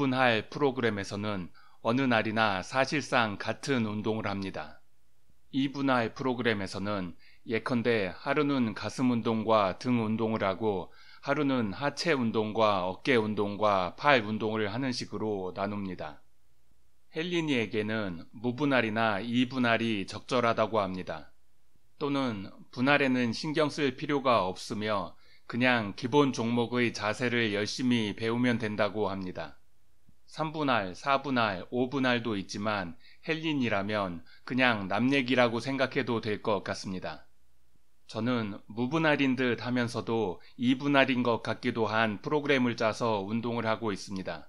구분할 프로그램에서는 어느 날이나 사실상 같은 운동을 합니다. 이 분할 프로그램에서는 예컨대 하루는 가슴 운동과 등 운동을 하고 하루는 하체 운동과 어깨 운동과 팔 운동을 하는 식으로 나눕니다. 헬린이에게는 무분할이나 이분할이 적절하다고 합니다. 또는 분할에는 신경 쓸 필요가 없으며 그냥 기본 종목의 자세를 열심히 배우면 된다고 합니다. 3분할, 4분할, 5분할도 있지만 헬린이라면 그냥 남 얘기라고 생각해도 될 것 같습니다. 저는 무분할인 듯 하면서도 2분할인것 같기도 한 프로그램을 짜서 운동을 하고 있습니다.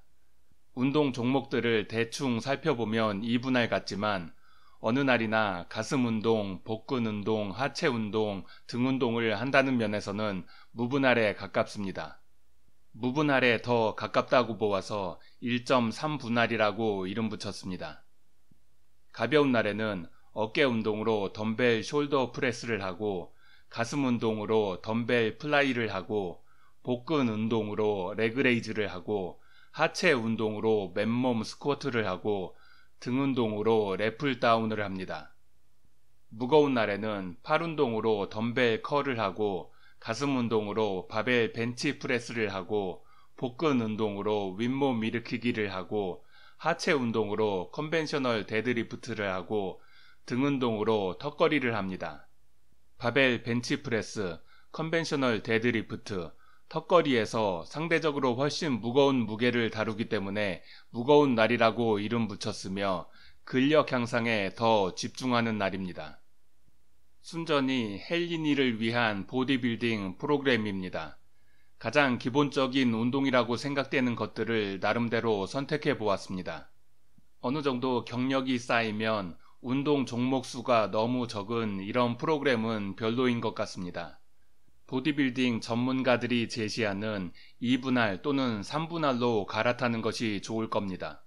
운동 종목들을 대충 살펴보면 2분할 같지만 어느 날이나 가슴 운동, 복근 운동, 하체 운동, 등 운동을 한다는 면에서는 무분할에 가깝습니다. 무분할에 더 가깝다고 보아서 1.3분할이라고 이름 붙였습니다. 가벼운 날에는 어깨 운동으로 덤벨 숄더 프레스를 하고 가슴 운동으로 덤벨 플라이를 하고 복근 운동으로 레그레이즈를 하고 하체 운동으로 맨몸 스쿼트를 하고 등 운동으로 레플 다운을 합니다. 무거운 날에는 팔 운동으로 덤벨 컬을 하고 가슴 운동으로 바벨 벤치 프레스를 하고 복근 운동으로 윗몸 일으키기를 하고 하체 운동으로 컨벤셔널 데드리프트를 하고 등 운동으로 턱걸이를 합니다. 바벨 벤치프레스, 컨벤셔널 데드리프트, 턱걸이에서 상대적으로 훨씬 무거운 무게를 다루기 때문에 무거운 날이라고 이름 붙였으며 근력 향상에 더 집중하는 날입니다. 순전히 헬리니를 위한 보디빌딩 프로그램입니다. 가장 기본적인 운동이라고 생각되는 것들을 나름대로 선택해 보았습니다. 어느 정도 경력이 쌓이면 운동 종목 수가 너무 적은 이런 프로그램은 별로인 것 같습니다. 보디빌딩 전문가들이 제시하는 2분할 또는 3분할로 갈아타는 것이 좋을 겁니다.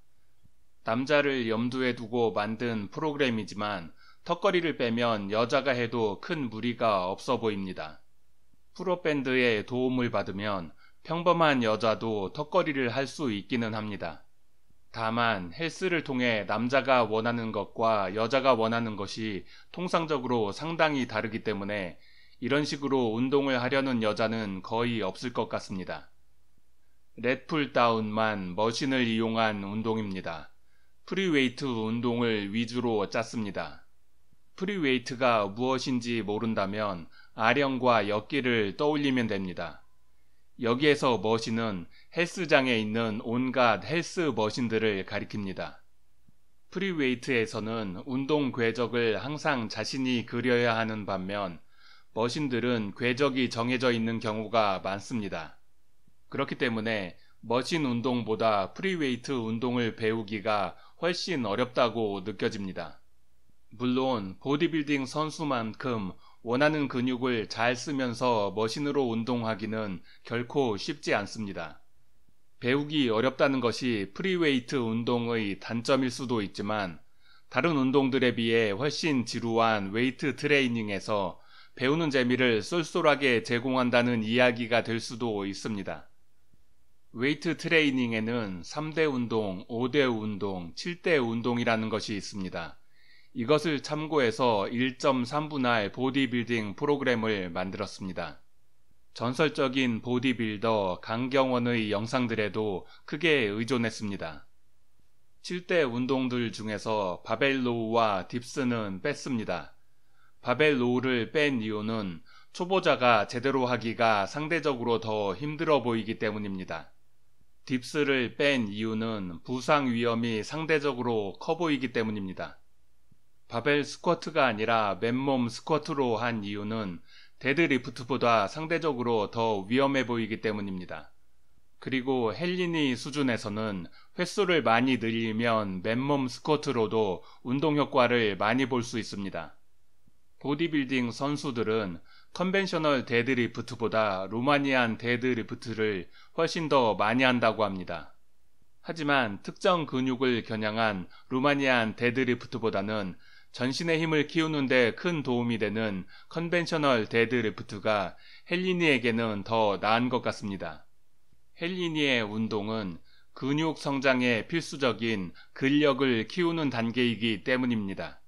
남자를 염두에 두고 만든 프로그램이지만 턱걸이를 빼면 여자가 해도 큰 무리가 없어 보입니다. 프로밴드의 도움을 받으면 평범한 여자도 턱걸이를 할 수 있기는 합니다. 다만 헬스를 통해 남자가 원하는 것과 여자가 원하는 것이 통상적으로 상당히 다르기 때문에 이런 식으로 운동을 하려는 여자는 거의 없을 것 같습니다. 레풀다운만 머신을 이용한 운동입니다. 프리웨이트 운동을 위주로 짰습니다. 프리웨이트가 무엇인지 모른다면 아령과 역기를 떠올리면 됩니다. 여기에서 머신은 헬스장에 있는 온갖 헬스 머신들을 가리킵니다. 프리웨이트에서는 운동 궤적을 항상 자신이 그려야 하는 반면 머신들은 궤적이 정해져 있는 경우가 많습니다. 그렇기 때문에 머신 운동보다 프리웨이트 운동을 배우기가 훨씬 어렵다고 느껴집니다. 물론 보디빌딩 선수만큼 원하는 근육을 잘 쓰면서 머신으로 운동하기는 결코 쉽지 않습니다. 배우기 어렵다는 것이 프리웨이트 운동의 단점일 수도 있지만 다른 운동들에 비해 훨씬 지루한 웨이트 트레이닝에서 배우는 재미를 쏠쏠하게 제공한다는 이야기가 될 수도 있습니다. 웨이트 트레이닝에는 3대 운동, 5대 운동, 7대 운동이라는 것이 있습니다. 이것을 참고해서 1.3분할 보디빌딩 프로그램을 만들었습니다. 전설적인 보디빌더 강경원의 영상들에도 크게 의존했습니다. 7대 운동들 중에서 바벨로우와 딥스는 뺐습니다. 바벨로우를 뺀 이유는 초보자가 제대로 하기가 상대적으로 더 힘들어 보이기 때문입니다. 딥스를 뺀 이유는 부상 위험이 상대적으로 커 보이기 때문입니다. 바벨 스쿼트가 아니라 맨몸 스쿼트로 한 이유는 데드리프트보다 상대적으로 더 위험해 보이기 때문입니다. 그리고 헬리니 수준에서는 횟수를 많이 늘리면 맨몸 스쿼트로도 운동 효과를 많이 볼 수 있습니다. 보디빌딩 선수들은 컨벤셔널 데드리프트보다 루마니안 데드리프트를 훨씬 더 많이 한다고 합니다. 하지만 특정 근육을 겨냥한 루마니안 데드리프트보다는 전신의 힘을 키우는데 큰 도움이 되는 컨벤셔널 데드리프트가 헬리니에게는 더 나은 것 같습니다. 헬리니의 운동은 근육 성장에 필수적인 근력을 키우는 단계이기 때문입니다.